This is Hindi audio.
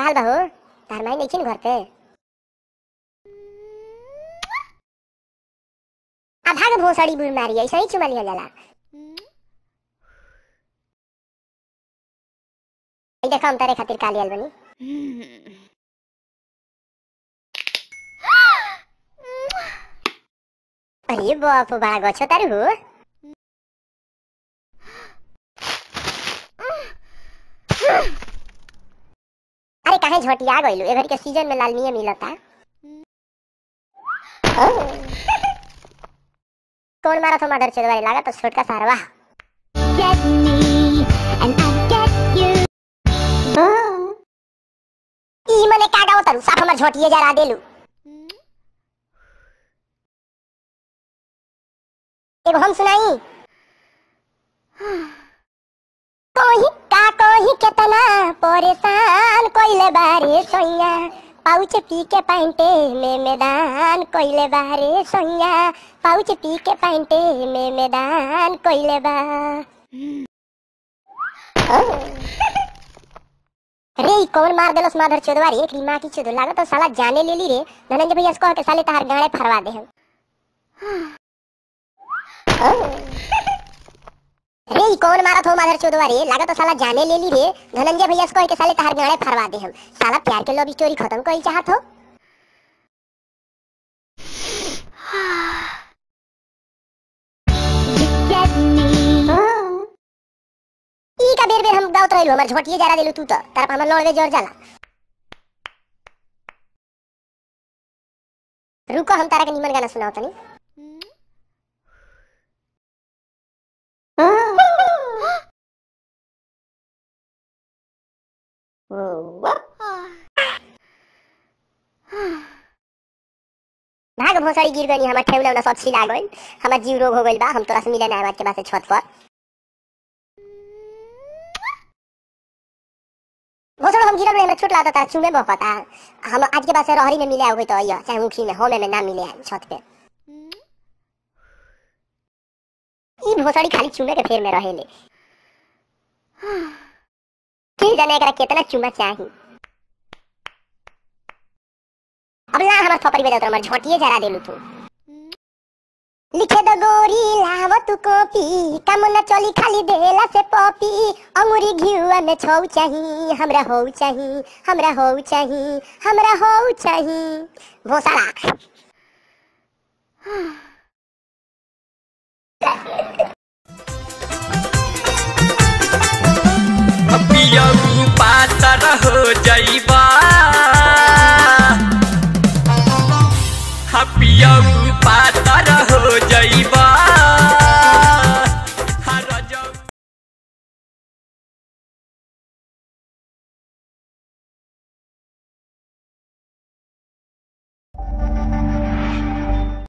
काल बहू तार माई नहीं घर पे भोसड़ी बुड़ मारी ऐसा ही चुमा लिया जाला देखो हम तारे खातिर काली अलबनी अरे बाप बड़ा गछो तारू काहे झोटिया गइलू एघरी के सीजन में लाल मिया मिलता कौन मारा था मर्डर चलवारी लागा तो छोटका सारवा get me and I get you ई मने का गाओ तरु साफ हमर झोटिए जरा देलु एक हम सुनाई कोई ही केतना परेशान कोइले बारे सोइया पाउच पी के पैंटे में मैदान कोइले बारे सोइया पाउच पी के पैंटे में मैदान कोइले बा रे कौन मार देलस माधर चोदवा एक एकरी मां की चोदो लागत तो साला जाने ले ली रे धनंजय भैया इसको के साले तहार गाड़े फरवा दे हम रे कौन मारा थो माधर चौधवा रे लगा तो साला जाने ले ली रे धनंजय भैया को के साले तहार गाड़े फरवा दे हम साला प्यार के लव स्टोरी खत्म कई चाहत हो ई का बेर बेर हम गावत रहलो हमर झोटिए जरा देलू तू त तरफ हमर लड़वे जोर जाला रुको हम तारा के निमन गाना सुनाओ तनी भाग भोसड़ी गिर गई हमार ठेवना सब छिला गई हमार जीव रोग हो गई बा हम तोरा से मिलन आए के पास छत पर भोसड़ हम गिरल हमरा छूट लाता था चुमे बह हम आज के बाद रहरी में मिले आवे तो आइए चाहे उखी में होमे में ना मिले छत पे ई भोसड़ी खाली चुमे के फेर में रहेले किस जाने एकरा कितना चुमा चाहिए अब ला हमर थपरी बजाओ हमर झोटिए जरा देलु तू लिखे द गोरी लाव तू कॉपी कम न चली खाली देला से पॉपी अंगुरी घियुआ में छौ चाहि हमरा होउ चाहि हमरा होउ चाहि हमरा होउ चाहि भोसाला